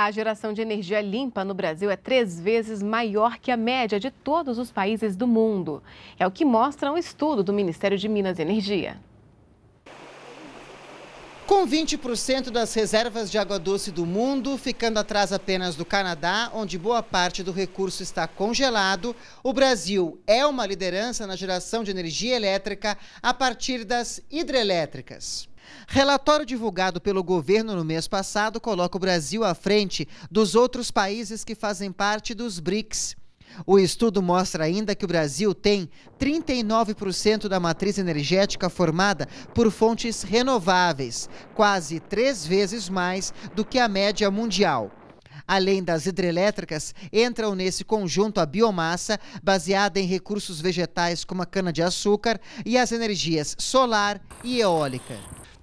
A geração de energia limpa no Brasil é três vezes maior que a média de todos os países do mundo. É o que mostra um estudo do Ministério de Minas e Energia. Com 20% das reservas de água doce do mundo, ficando atrás apenas do Canadá, onde boa parte do recurso está congelado, o Brasil é uma liderança na geração de energia elétrica a partir das hidrelétricas. Relatório divulgado pelo governo no mês passado coloca o Brasil à frente dos outros países que fazem parte dos BRICS. O estudo mostra ainda que o Brasil tem 39% da matriz energética formada por fontes renováveis, quase três vezes mais do que a média mundial. Além das hidrelétricas, entram nesse conjunto a biomassa, baseada em recursos vegetais como a cana-de-açúcar, e as energias solar e eólica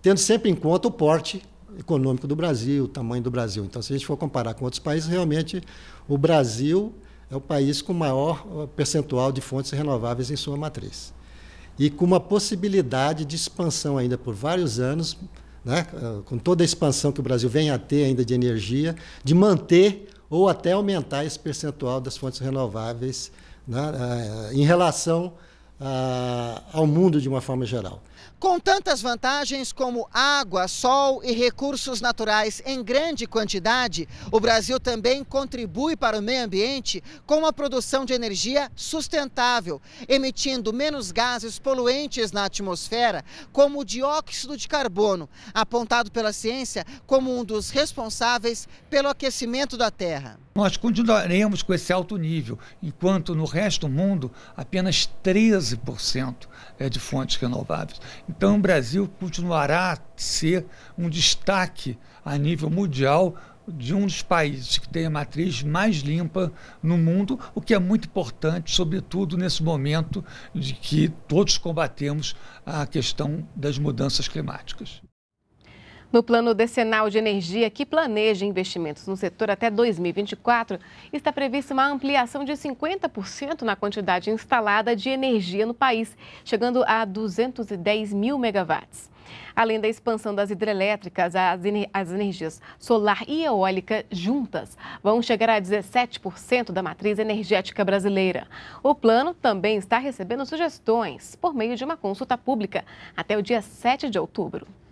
tendo sempre em conta o porte econômico do Brasil, o tamanho do Brasil. Então, se a gente for comparar com outros países, realmente o Brasil é o país com maior percentual de fontes renováveis em sua matriz. E com uma possibilidade de expansão ainda por vários anos, né, com toda a expansão que o Brasil vem a ter ainda de energia, de manter ou até aumentar esse percentual das fontes renováveis né, eh, em relação ao mundo de uma forma geral. Com tantas vantagens como água, sol e recursos naturais em grande quantidade, o Brasil também contribui para o meio ambiente com a produção de energia sustentável, emitindo menos gases poluentes na atmosfera, como o dióxido de carbono, apontado pela ciência como um dos responsáveis pelo aquecimento da Terra. Nós continuaremos com esse alto nível, enquanto no resto do mundo apenas 13 13% é de fontes renováveis. Então, o Brasil continuará a ser um destaque a nível mundial de um dos países que tem a matriz mais limpa no mundo, o que é muito importante, sobretudo nesse momento de que todos combatemos a questão das mudanças climáticas. No plano decenal de energia, que planeja investimentos no setor até 2024, está prevista uma ampliação de 50% na quantidade instalada de energia no país, chegando a 210 mil megawatts. Além da expansão das hidrelétricas, as energias solar e eólica juntas vão chegar a 17% da matriz energética brasileira. O plano também está recebendo sugestões por meio de uma consulta pública até o dia 7 de outubro.